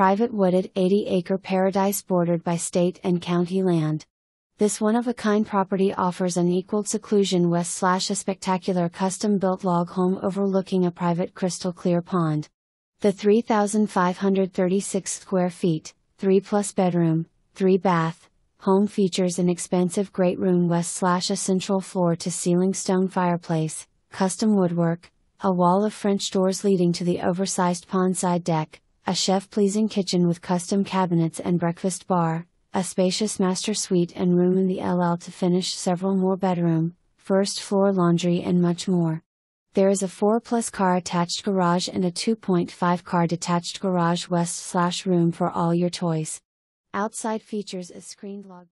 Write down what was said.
private wooded 80 acre paradise bordered by state and county land. This one of a kind property offers unequaled seclusion west slash a spectacular custom built log home overlooking a private crystal clear pond. The 3,536 square feet, 3 plus bedroom, 3 bath, home features an expansive great room west slash a central floor to ceiling stone fireplace, custom woodwork, a wall of French doors leading to the oversized pondside deck, a chef pleasing kitchen with custom cabinets and breakfast bar, a spacious master suite and room in the LL to finish several more bedroom, first floor laundry and much more. There is a 4 plus car attached garage and a 2.5 car detached garage west slash room for all your toys. Outside features a screened log.